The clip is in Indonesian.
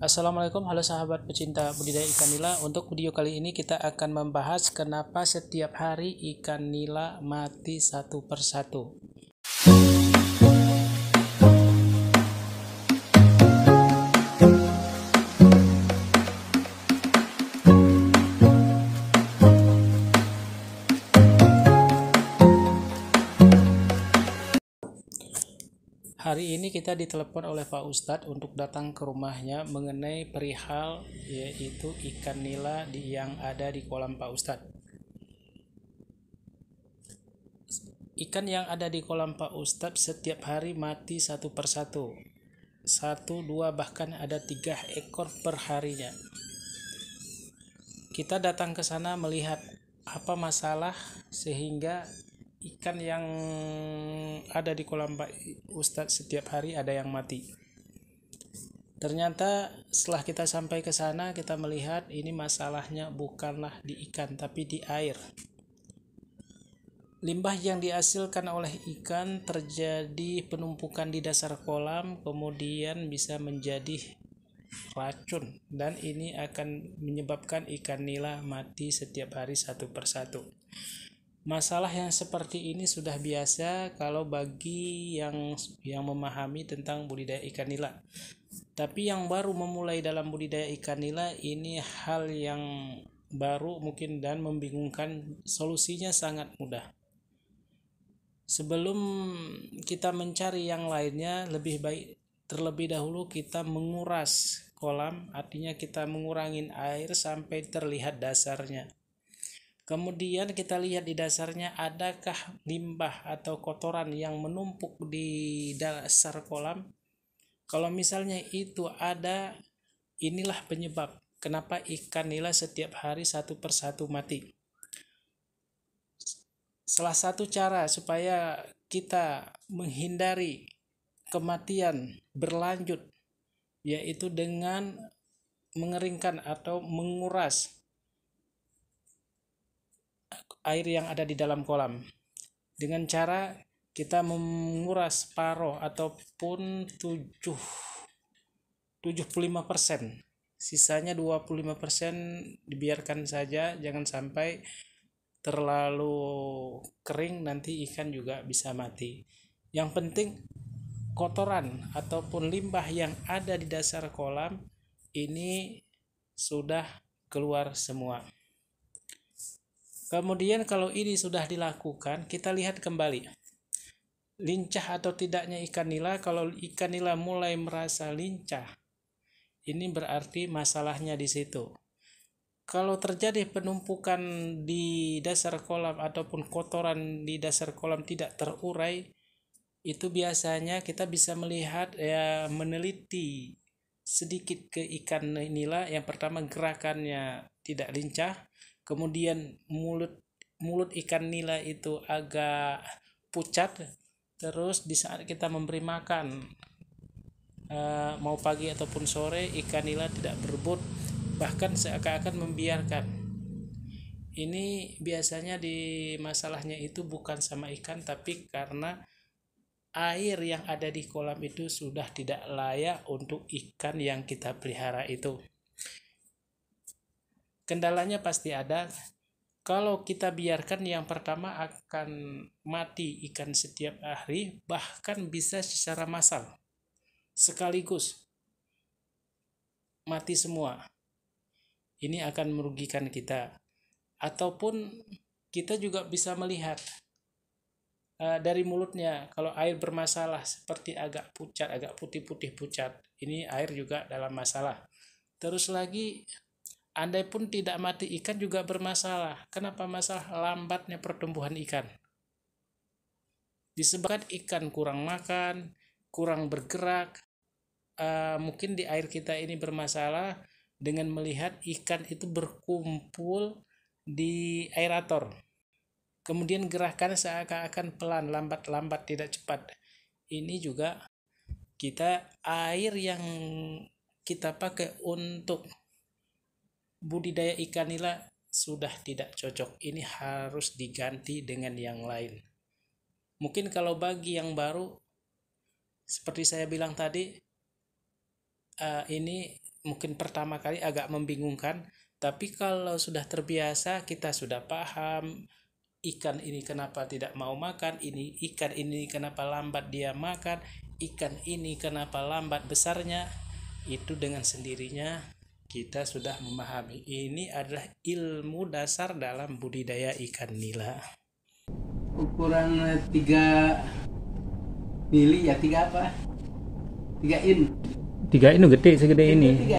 Assalamualaikum halo sahabat pecinta budidaya ikan nila Untuk video kali ini kita akan membahas kenapa setiap hari ikan nila mati satu persatu Hari ini kita ditelepon oleh Pak Ustadz untuk datang ke rumahnya mengenai perihal yaitu ikan nila di, yang ada di kolam Pak Ustadz. Ikan yang ada di kolam Pak Ustadz setiap hari mati satu persatu. Satu, dua, bahkan ada tiga ekor perharinya. Kita datang ke sana melihat apa masalah sehingga ikan yang ada di kolam Pak Ustadz setiap hari ada yang mati. Ternyata setelah kita sampai ke sana kita melihat ini masalahnya bukanlah di ikan tapi di air. Limbah yang dihasilkan oleh ikan terjadi penumpukan di dasar kolam kemudian bisa menjadi racun dan ini akan menyebabkan ikan nila mati setiap hari satu persatu. Masalah yang seperti ini sudah biasa kalau bagi yang yang memahami tentang budidaya ikan nila. Tapi yang baru memulai dalam budidaya ikan nila ini hal yang baru mungkin dan membingungkan solusinya sangat mudah sebelum kita mencari yang lainnya lebih baik terlebih dahulu kita menguras kolam artinya kita mengurangin air sampai terlihat dasarnya Kemudian kita lihat di dasarnya adakah limbah atau kotoran yang menumpuk di dasar kolam? Kalau misalnya itu ada, inilah penyebab kenapa ikan nila setiap hari satu persatu mati. Salah satu cara supaya kita menghindari kematian berlanjut yaitu dengan mengeringkan atau menguras air yang ada di dalam kolam dengan cara kita menguras paro ataupun 7 75%. Sisanya 25% dibiarkan saja jangan sampai terlalu kering nanti ikan juga bisa mati. Yang penting kotoran ataupun limbah yang ada di dasar kolam ini sudah keluar semua. Kemudian kalau ini sudah dilakukan, kita lihat kembali. Lincah atau tidaknya ikan nila, kalau ikan nila mulai merasa lincah, ini berarti masalahnya di situ. Kalau terjadi penumpukan di dasar kolam ataupun kotoran di dasar kolam tidak terurai, itu biasanya kita bisa melihat ya meneliti sedikit ke ikan nila yang pertama gerakannya tidak lincah kemudian mulut mulut ikan nila itu agak pucat terus di saat kita memberi makan e, mau pagi ataupun sore ikan nila tidak berebut bahkan seakan-akan membiarkan ini biasanya di masalahnya itu bukan sama ikan tapi karena air yang ada di kolam itu sudah tidak layak untuk ikan yang kita pelihara itu kendalanya pasti ada kalau kita biarkan yang pertama akan mati ikan setiap hari bahkan bisa secara massal sekaligus mati semua ini akan merugikan kita ataupun kita juga bisa melihat uh, dari mulutnya kalau air bermasalah seperti agak pucat agak putih putih pucat ini air juga dalam masalah terus lagi Andai pun tidak mati ikan juga bermasalah. Kenapa masalah lambatnya pertumbuhan ikan? Disebabkan ikan kurang makan, kurang bergerak, uh, mungkin di air kita ini bermasalah dengan melihat ikan itu berkumpul di aerator. Kemudian gerakan seakan-akan pelan, lambat-lambat, tidak cepat. Ini juga kita air yang kita pakai untuk budidaya ikan nila sudah tidak cocok. Ini harus diganti dengan yang lain. Mungkin kalau bagi yang baru, seperti saya bilang tadi, uh, ini mungkin pertama kali agak membingungkan. Tapi kalau sudah terbiasa, kita sudah paham ikan ini kenapa tidak mau makan, ini ikan ini kenapa lambat dia makan, ikan ini kenapa lambat besarnya, itu dengan sendirinya kita sudah memahami ini adalah ilmu dasar dalam budidaya ikan nila ukuran 3 eh, mili ya 3 apa 3 in 3 in gede segede ini 3.